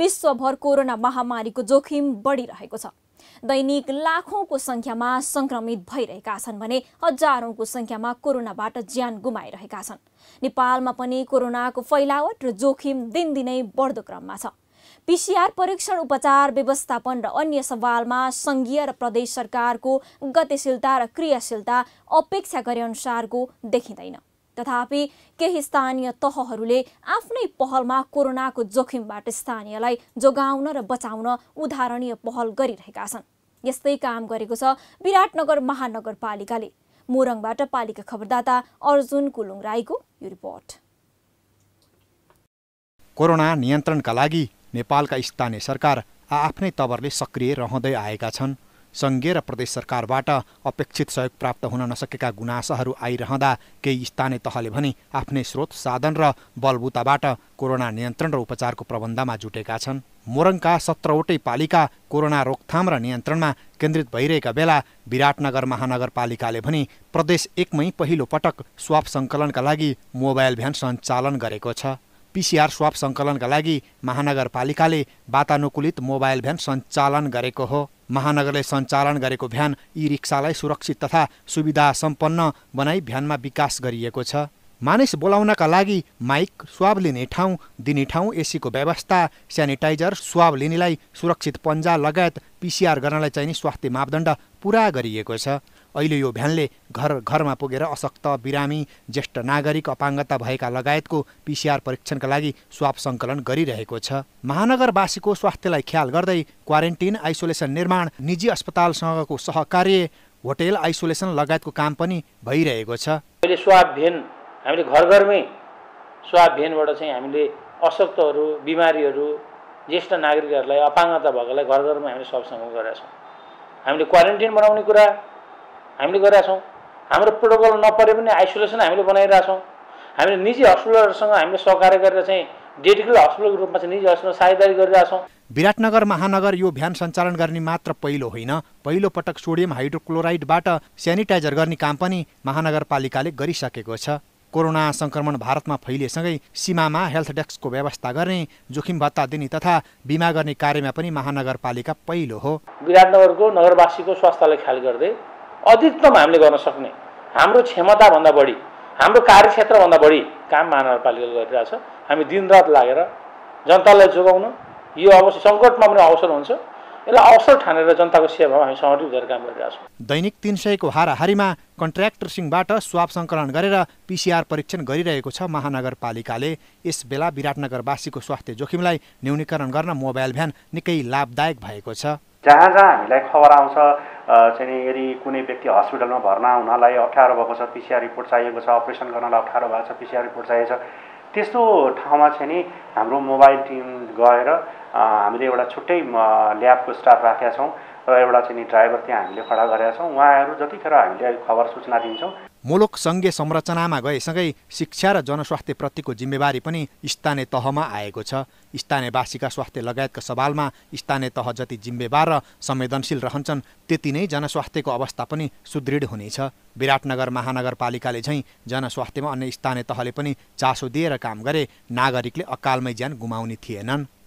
विश्वभर कोरोना महामारीको जोखिम बढिरहेको छ दैनिक लाखौँको सङ्ख्यामा सङ्क्रमित भइरहेका छन् भने हजारौँको सङ्ख्यामा कोरोनाबाट ज्यान गुमाइरहेका छन् नेपालमा पनि कोरोनाको फैलावट र जोखिम दिनदिनै बढ्दो क्रममा छ पिसिआर परीक्षण उपचार व्यवस्थापन र अन्य सवालमा सङ्घीय र प्रदेश सरकारको गतिशीलता र क्रियाशीलता अपेक्षा गरे अनुसारको देखिँदैन तथापि केही स्थानीय तहहरूले आफ्नै पहलमा कोरोनाको जोखिमबाट स्थानीयलाई जोगाउन र बचाउन उदाहरणीय पहल गरिरहेका छन् यस्तै काम गरेको छ विराटनगर महानगरपालिकाले मोरङबाट पालिका खबरदाता अर्जुन कुलुङ राईको यो रिपोर्ट कोरोना नियन्त्रणका लागि नेपालका स्थानीय सरकार आफ्नै तवरले सक्रिय रहँदै आएका छन् सङ्घीय र प्रदेश सरकारबाट अपेक्षित सहयोग प्राप्त हुन नसकेका गुनासाहरू आइरहँदा केही स्थानीय तहले भने आफ्नै स्रोत साधन र बलबुताबाट कोरोना नियन्त्रण र उपचारको प्रबन्धमा जुटेका छन् मोरङका सत्रवटै पालिका कोरोना रोकथाम र नियन्त्रणमा केन्द्रित भइरहेका बेला विराटनगर महानगरपालिकाले भने प्रदेश एकमै पहिलो पटक स्वाप सङ्कलनका लागि मोबाइल भ्यान सञ्चालन गरेको छ पिसिआर स्वाप सङ्कलनका लागि महानगरपालिकाले वातानुकूलित मोबाइल भ्यान सञ्चालन गरेको हो महानगरले सञ्चालन गरेको भ्यान ई रिक्सालाई सुरक्षित तथा सुविधा सम्पन्न बनाई भ्यानमा विकास गरिएको छ मानिस बोलाउनका लागि माइक स्वाब लिने ठाउँ दिने ठाउँ एसीको व्यवस्था सेनिटाइजर स्वाब लिनेलाई सुरक्षित पन्जा लगायत पिसिआर गर्नलाई चाहिने स्वास्थ्य मापदण्ड पुरा गरिएको छ अहिले यो भ्यानले घर घरमा पुगेर असक्त बिरामी ज्येष्ठ नागरिक अपाङ्गता भएका लगायतको पिसिआर परीक्षणका लागि स्वाब सङ्कलन गरिरहेको छ महानगरवासीको स्वास्थ्यलाई ख्याल गर्दै क्वारेन्टिन आइसोलेसन निर्माण निजी अस्पतालसँगको सहकार्य होटेल आइसोलेसन लगायतको काम पनि भइरहेको छ अहिले हामीले घर घरमै स्वाब चाहिँ हामीले अशक्तहरू बिमारीहरू ज्येष्ठ नागरिकहरूलाई अपाङ्गता भएकोलाई घर घरमा हामीले सबसँग गरेका छौँ हामीले क्वारेन्टिन बनाउने कुरा हामीले गरेका छौँ हाम्रो प्रोटोकल नपरे पनि आइसोलेसन हामीले बनाइरहेछौँ हामीले निजी हस्पिटलहरूसँग हामीले सहकार्य गरेर चाहिँ डेडिकल हस्पिटलको रूपमा चाहिँ निजी हस्पिटल साझेदारी गरिरहेछौँ विराटनगर महानगर यो भ्यान सञ्चालन गर्ने मात्र पहिलो होइन पहिलो पटक सोडियम हाइड्रोक्लोराइडबाट सेनिटाइजर गर्ने काम पनि महानगरपालिकाले गरिसकेको छ कोरोना संक्रमण भारतमा फैलिएसँगै सीमामा हेल्थ डेस्कको व्यवस्था गर्ने जोखिम भत्ता दिने तथा बिमा गर्ने कार्यमा पनि महानगरपालिका पहिलो हो विराटनगरको नगरवासीको स्वास्थ्यलाई ख्याल गर्दै अधिकतम हामीले गर्न सक्ने हाम्रो क्षमताभन्दा बढी हाम्रो कार्यक्षेत्रभन्दा बढी काम महानगरपालिकाले गरिरहेछ हामी दिनरात लागेर जनतालाई जोगाउन यो अवसर सङ्कटमा पनि अवसर हुन्छ यसलाई अवसर ठानेर जनताको सेवामा हामी सङ्गठित भएर काम छौँ दैनिक तिन सयको हाराहारीमा कन्ट्र्याक्टर सिंहबाट स्वाप सङ्कलन गरेर पिसिआर परीक्षण गरिरहेको छ महानगरपालिकाले यस बेला विराटनगरवासीको स्वास्थ्य जोखिमलाई न्यूनीकरण गर्न मोबाइल भ्यान निकै लाभदायक भएको छ जहाँ जहाँ हामीलाई खबर आउँछ चाहिँ यदि कुनै व्यक्ति हस्पिटलमा भर्ना हुनलाई अप्ठ्यारो भएको छ पिसिआर रिपोर्ट चाहिएको छ अपरेसन गर्नलाई अप्ठ्यारो भएको छ पिसिआर रिपोर्ट चाहिएको छ त्यस्तो ठाउँमा चाहिँ नि हाम्रो मोबाइल टिम गएर हामीले एउटा छुट्टै ल्याबको स्टाफ राखेका छौँ र एउटा चाहिँ ड्राइभर त्यहाँ हामीले खडा गरेका छौँ उहाँहरू जतिखेर हामीले खबर सूचना दिन्छौँ मुलुक सङ्घीय संरचनामा गएसँगै शिक्षा र जनस्वास्थ्यप्रतिको जिम्मेवारी पनि स्थानीय तहमा आएको छ स्थानीयवासीका स्वास्थ्य लगायतका सवालमा स्थानीय तह जति जिम्मेवार र संवेदनशील रहन्छन् त्यति नै जनस्वास्थ्यको अवस्था पनि सुदृढ हुनेछ विराटनगर महानगरपालिकाले झैँ जनस्वास्थ्यमा अन्य स्थानीय तहले पनि चासो दिएर काम गरे नागरिकले अकालमै ज्यान गुमाउने थिएनन्